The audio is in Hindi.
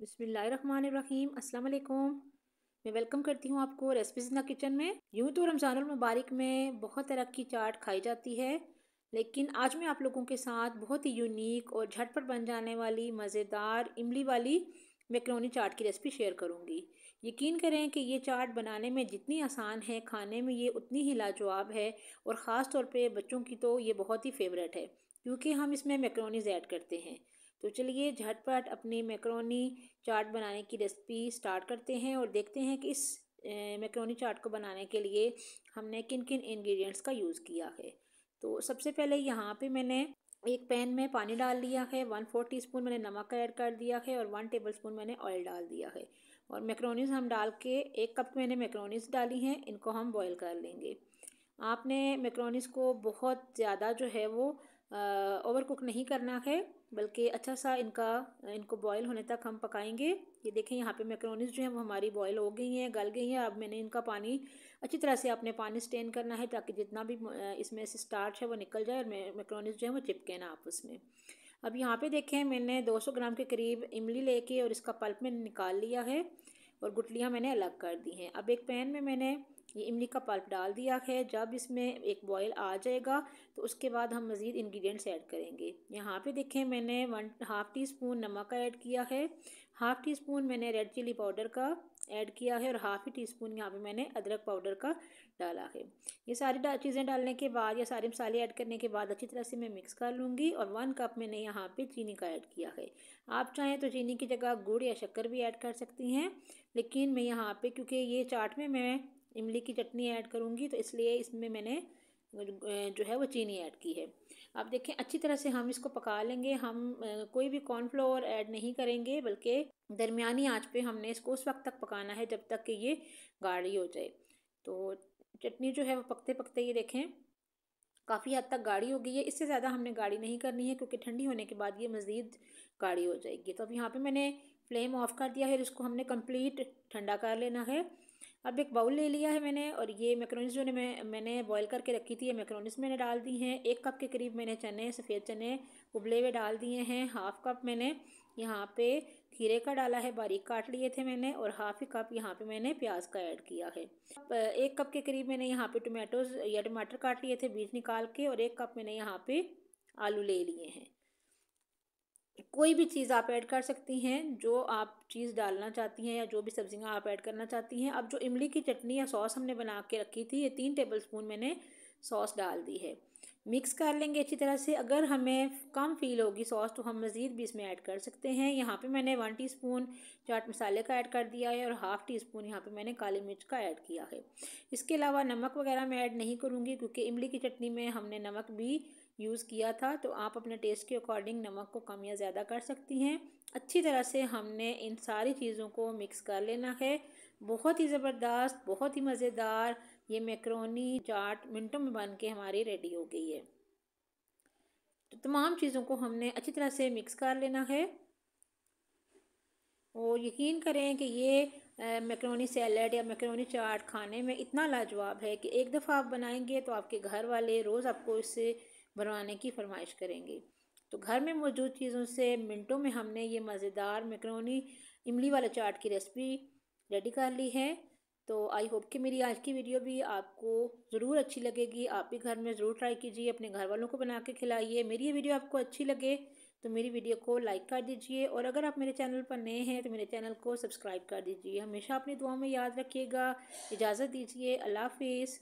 बसमीम अल्लाम मैं वेलकम करती हूँ आपको रेसिपीज़ ना किचन में यूँ तो रमज़ान मुबारक में बहुत तरह की चाट खाई जाती है लेकिन आज मैं आप लोगों के साथ बहुत ही यूनिक और झटपट बन जाने वाली मज़ेदार इमली वाली मैक्रोनी चाट की रेसिपी शेयर करूँगी यकीन करें कि ये चाट बनाने में जितनी आसान है खाने में ये उतनी ही लाजवाब है और ख़ास तौर पर बच्चों की तो ये बहुत ही फेवरेट है क्योंकि हम इसमें मैक्रोनीज ऐड करते हैं तो चलिए झटपट अपनी मैक्रोनी चाट बनाने की रेसिपी स्टार्ट करते हैं और देखते हैं कि इस मैक्रोनी चाट को बनाने के लिए हमने किन किन इंग्रेडिएंट्स का यूज़ किया है तो सबसे पहले यहाँ पे मैंने एक पैन में पानी डाल लिया है वन फोर टी स्पून मैंने नमक ऐड कर दिया है और वन टेबल स्पून मैंने ऑयल डाल दिया है और मैक्रोनीज हम डाल के एक कप मैंने मैक्रोनीज डाली हैं इनको हम बॉईल कर लेंगे आपने मैक्रोनीज को बहुत ज़्यादा जो है वो ओवर कुक नहीं करना है बल्कि अच्छा सा इनका इनको बॉयल होने तक हम पकाएंगे ये देखें यहाँ पे मैक्रोनीज जो है वो हमारी बॉयल हो गई हैं गल गई हैं अब मैंने इनका पानी अच्छी तरह से अपने पानी स्टेन करना है ताकि जितना भी इसमें से स्टार्च है वो निकल जाए और मैक्रोनीज जो है वो चिपके ना आपस में अब यहाँ पर देखें मैंने सौ ग्राम के करीब इमली कर और इसका पल्प मैंने निकाल लिया है और गुटलियाँ मैंने अलग कर दी हैं अब एक पैन में मैंने ये इमली का पल्प डाल दिया है जब इसमें एक बॉयल आ जाएगा तो उसके बाद हम मज़ीद इंग्रेडिएंट्स ऐड करेंगे यहाँ पे देखें मैंने वन हाफ़ टी स्पून नमक का ऐड किया है हाफ़ टी स्पून मैंने रेड चिली पाउडर का ऐड किया है और हाफ़ ही टी स्पून यहाँ पर मैंने अदरक पाउडर का डाला है ये सारी डा, चीज़ें डालने के बाद या सारे मसाले ऐड करने के बाद अच्छी तरह से मैं मिक्स कर लूँगी और वन कप मैंने यहाँ पे चीनी का ऐड किया है आप चाहें तो चीनी की जगह गुड़ या शक्कर भी ऐड कर सकती हैं लेकिन मैं यहाँ पे क्योंकि ये चाट में मैं इमली की चटनी ऐड करूँगी तो इसलिए इसमें मैंने जो है वो चीनी ऐड की है अब देखें अच्छी तरह से हम इसको पका लेंगे हम कोई भी कॉर्नफ्लोर ऐड नहीं करेंगे बल्कि दरमिया आँच पर हमने इसको उस वक्त तक पकाना है जब तक कि ये गाढ़ी हो जाए तो चटनी जो है वो पकते पकते ये देखें काफ़ी हद तक गाढ़ी हो गई है इससे ज़्यादा हमने गाढ़ी नहीं करनी है क्योंकि ठंडी होने के बाद ये मज़ीद गाढ़ी हो जाएगी तो अब यहाँ पर मैंने फ्लेम ऑफ कर दिया है इसको हमने कंप्लीट ठंडा कर लेना है अब एक बाउल ले लिया है मैंने और ये मैक्रोनिस जो ने मैं मैंने बॉईल करके रखी थी ये मैक्रोनिस मैंने डाल दी हैं एक कप के करीब मैंने चने सफ़ेद चने उबले हुए डाल दिए हैं हाफ़ कप मैंने यहाँ पे खीरे का डाला है बारीक काट लिए थे मैंने और हाफ़ ही कप यहाँ पे मैंने प्याज का ऐड किया है एक कप के करीब मैंने यहाँ पर टोमेटोज़ या टमाटर काट लिए थे बीज निकाल के और एक कप मैंने यहाँ पर आलू ले लिए हैं कोई भी चीज़ आप ऐड कर सकती हैं जो आप चीज़ डालना चाहती हैं या जो भी सब्जियां आप ऐड करना चाहती हैं अब जो इमली की चटनी या सॉस हमने बना के रखी थी ये तीन टेबल स्पून मैंने सॉस डाल दी है मिक्स कर लेंगे अच्छी तरह से अगर हमें कम फील होगी सॉस तो हम मज़ीद भी इसमें ऐड कर सकते हैं यहाँ पे मैंने वन टीस्पून चाट मसाले का ऐड कर दिया है और हाफ़ टी स्पून यहाँ पर मैंने काली मिर्च का ऐड किया है इसके अलावा नमक वगैरह मैं ऐड नहीं करूँगी क्योंकि इमली की चटनी में हमने नमक भी यूज़ किया था तो आप अपने टेस्ट के अकॉर्डिंग नमक को कम या ज़्यादा कर सकती हैं अच्छी तरह से हमने इन सारी चीज़ों को मिक्स कर लेना है बहुत ही ज़बरदस्त बहुत ही मज़ेदार ये मैक्रोनी चाट मिनटों में बन के हमारी रेडी हो गई है तो तमाम चीज़ों को हमने अच्छी तरह से मिक्स कर लेना है और यकीन करें कि ये मैक्रोनी सैलड या मैक्रोनी चाट खाने में इतना लाजवाब है कि एक दफ़ा आप बनाएंगे तो आपके घर वाले रोज़ आपको इससे बनवाने की फरमाइश करेंगे तो घर में मौजूद चीज़ों से मिनटों में हमने ये मज़ेदार मेकरोनी इमली वाला चाट की रेसिपी रेडी कर ली है तो आई होप कि मेरी आज की वीडियो भी आपको ज़रूर अच्छी लगेगी आप भी घर में ज़रूर ट्राई कीजिए अपने घर वालों को बना के खिलाइए मेरी ये वीडियो आपको अच्छी लगे तो मेरी वीडियो को लाइक कर दीजिए और अगर आप मेरे चैनल पर नए हैं तो मेरे चैनल को सब्सक्राइब कर दीजिए हमेशा अपनी दुआ में याद रखिएगा इजाज़त दीजिए अल्लाह हाफिज़